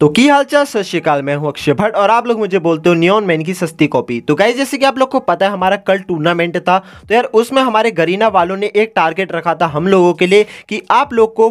तो की हालचाल सत श्रीकाल मैं हूँ अक्षय भट्ट और आप लोग मुझे बोलते हो नियॉन मैन की सस्ती कॉपी तो गाइज जैसे कि आप लोग को पता है हमारा कल टूर्नामेंट था तो यार उसमें हमारे गरीना वालों ने एक टारगेट रखा था हम लोगों के लिए कि आप लोग को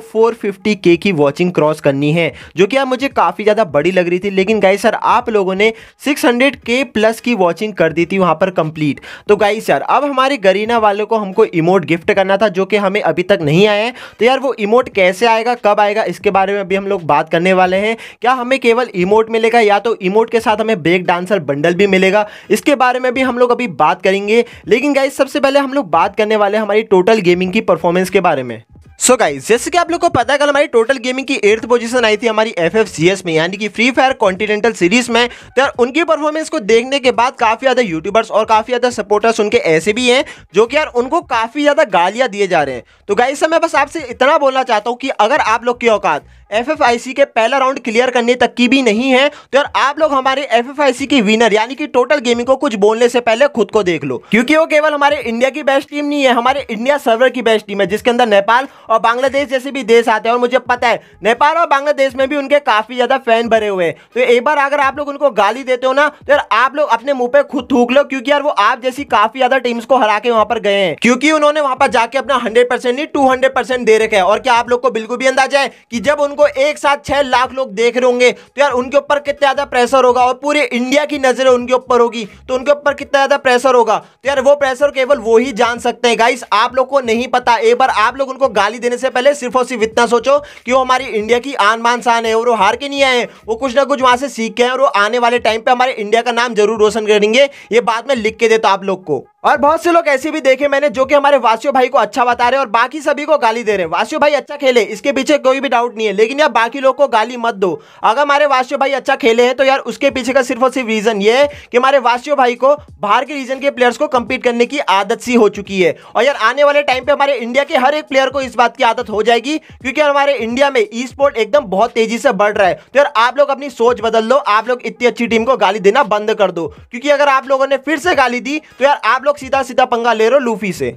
के की वॉचिंग क्रॉस करनी है जो कि यार मुझे काफ़ी ज़्यादा बड़ी लग रही थी लेकिन गाई सर आप लोगों ने सिक्स के प्लस की वॉचिंग कर दी थी वहाँ पर कंप्लीट तो गाई सर अब हमारे गरीना वालों को हमको इमोट गिफ्ट करना था जो कि हमें अभी तक नहीं आया है तो यार वो इमोट कैसे आएगा कब आएगा इसके बारे में अभी हम लोग बात करने वाले हैं क्या हमें केवल इमोट मिलेगा या तो इमोट के साथ हमें ब्रेक डांसर बंडल भी मिलेगा इसके बारे में भी हम लोग अभी बात करेंगे लेकिन गाइज सबसे पहले हम लोग बात करने वाले हमारी टोटल गेमिंग की परफॉर्मेंस के बारे में सो so गाइस जैसे कि आप लोग को पता है कल हमारी टोटल गेमिंग की एर्थ पोजीशन आई थी हमारी एफ एफ में यानी कि फ्री फायर कॉन्टिनेंटल सीरीज में तो यार उनकी परफॉर्मेंस को देखने के बाद काफ़ी ज़्यादा यूट्यूबर्स और काफ़ी ज़्यादा सपोर्टर्स उनके ऐसे भी हैं जो कि यार उनको काफ़ी ज़्यादा गालियाँ दिए जा रहे हैं तो गाइस मैं बस आपसे इतना बोलना चाहता हूँ कि अगर आप लोग की औकात एफ के पहला राउंड क्लियर करने तक की भी नहीं है तो यार आप लोग हमारे एफ की विनर यानी कि टोटल गेमिंग को कुछ बोलने से पहले खुद को देख लो क्योंकि वो केवल हमारे इंडिया की बेस्ट टीम नहीं है हमारे इंडिया सर्वर की बेस्ट टीम है जिसके अंदर नेपाल और बांग्लादेश जैसे भी देश आते हैं और मुझे पता है नेपाल और बांग्लादेश में भी उनके काफ़ी ज़्यादा फैन भरे हुए हैं तो एक बार अगर आप लोग उनको गाली देते हो ना तो यार आप लोग अपने मुंह पे खुद थूक लो क्योंकि यार वो आप जैसी काफ़ी ज़्यादा टीम्स को हरा के वहां पर गए हैं क्योंकि उन्होंने वहां पर जाके अपना हंड्रेड परसेंट नहीं टू हंड्रेड परसेंट दे रखे है और क्या आप लोग को बिल्कुल भी अंदाजा है कि जब उनको एक साथ छह लाख लोग देख रहे होंगे तो यार उनके ऊपर कितना ज़्यादा प्रेशर होगा और पूरे इंडिया की नज़र उनके ऊपर होगी तो उनके ऊपर कितना ज़्यादा प्रेशर होगा तो यार वो प्रेशर केवल वो ही जान सकते हैं गाइस आप लोग को नहीं पता एक बार आप लोग उनको गाली गाली देने से पहले सिर्फ और सिर्फ इतना सोचो कि वो हमारी इंडिया की आन मान शान है और वो तो हार के नहीं आए वो कुछ ना कुछ वहाँ से सीख हैं और वो आने वाले टाइम पे हमारे इंडिया का नाम जरूर रोशन करेंगे ये बात मैं लिख के देता आप लोग को और बहुत से लोग ऐसे भी देखे मैंने जो कि हमारे वासियो भाई को अच्छा बता रहे और बाकी सभी को गाली दे रहे हैं वासियो भाई अच्छा खेले इसके पीछे कोई भी डाउट नहीं है लेकिन यार बाकी लोग को गाली मत दो अगर हमारे वासियो भाई अच्छा खेले हैं तो यार उसके पीछे का सिर्फ और सिर्फ रीजन ये है कि हमारे वासियो भाई को बाहर के रीजन के प्लेयर्स को कम्पीट करने की आदत सी हो चुकी है और यार आने वाले टाइम पे हमारे इंडिया के हर एक प्लेयर को इस बात बात की आदत हो जाएगी क्योंकि हमारे इंडिया में ई स्पोर्ट एकदम बहुत तेजी से बढ़ रहा है तो यार आप लोग अपनी सोच बदल लो आप लोग इतनी अच्छी टीम को गाली देना बंद कर दो क्योंकि अगर आप लोगों ने फिर से गाली दी तो यार आप लोग सीधा सीधा पंगा ले रहे हो लूफी से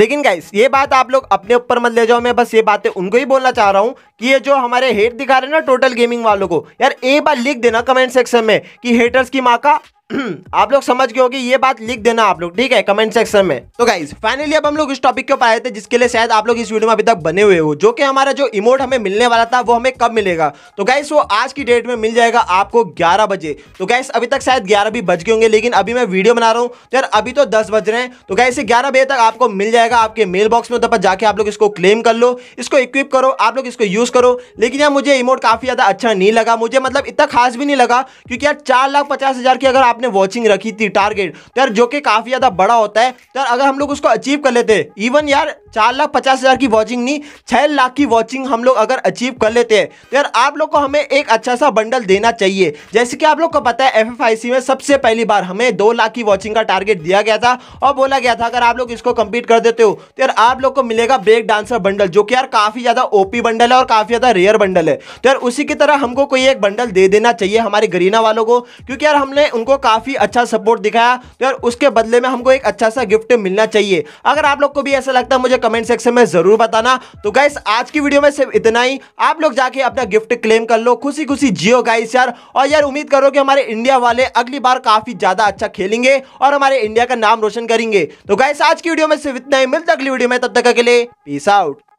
लेकिन गाइस ये बात आप लोग अपने ऊपर मत ले जाओ मैं बस ये बातें उनको ही बोलना चाह रहा हूँ कि ये जो हमारे हेट दिखा रहे हैं ना टोटल गेमिंग वालों को यार एक बार लिख देना कमेंट सेक्शन में कि हेटर्स की माँ का आप लोग समझ गए होगी ये बात लिख देना आप लोग ठीक है कमेंट सेक्शन में तो गाइज फाइनली अब हम लोग इस टॉपिक के ऊपर आए थे जिसके लिए शायद आप लोग इस वीडियो में अभी तक बने हुए हो जो कि हमारा जो इमोट हमें मिलने वाला था वो हमें कब मिलेगा तो गाइस वो आज की डेट में मिल जाएगा आपको ग्यारह बजे तो गाइस अभी तक शायद ग्यारह भी बज गए होंगे लेकिन अभी मैं वीडियो बना रहा हूँ तो यार अभी तो दस बज रहे हैं तो गाइस ये ग्यारह बजे तक आपको मिल जाएगा आपके मेल बॉक्स में तब जाके आप लोग इसको क्लेम कर लो इसको इक्विप करो आप लोग इसको यूज करो लेकिन यार मुझे इमोट काफी ज्यादा अच्छा नहीं लगा मुझे मतलब इतना खास भी नहीं लगा क्योंकि यार चार लाख पचास हजार की अगर आप आपने वॉचिंग रखी थी टारगेट तो यार जो कि काफ़ी ज़्यादा बड़ा होता है तो यार अगर हम लोग उसको अचीव कर लेते इवन यार चार लाख पचास हज़ार की वॉचिंग नहीं छः लाख की वॉचिंग हम लोग अगर अचीव कर लेते हैं तो यार आप लोग को हमें एक अच्छा सा बंडल देना चाहिए जैसे कि आप लोग को पता है एफ में सबसे पहली बार हमें दो लाख की वॉचिंग का टारगेट दिया गया था और बोला गया था अगर आप लोग इसको कंप्लीट कर देते हो तो यार आप लोग को मिलेगा ब्रेक डांसर बंडल जो कि यार काफ़ी ज़्यादा ओपी बंडल है और काफ़ी ज़्यादा रेयर बंडल है तो यार उसी की तरह हमको कोई एक बंडल दे देना चाहिए हमारे गरीना वालों को क्योंकि यार हमने उनको काफ़ी अच्छा सपोर्ट दिखाया तो यार उसके बदले में हमको एक अच्छा सा गिफ्ट मिलना चाहिए अगर आप लोग को भी ऐसा लगता है मुझे कमेंट सेक्शन में जरूर बताना तो गाइस आज की वीडियो में सिर्फ इतना ही आप लोग जाके अपना गिफ्ट क्लेम कर लो खुशी खुशी जियो गाइस यार और यार उम्मीद करो कि हमारे इंडिया वाले अगली बार काफी ज्यादा अच्छा खेलेंगे और हमारे इंडिया का नाम रोशन करेंगे तो गाइस आज की वीडियो में सिर्फ इतना ही मिलता अगली वीडियो में तब तक के लिए पीस आउट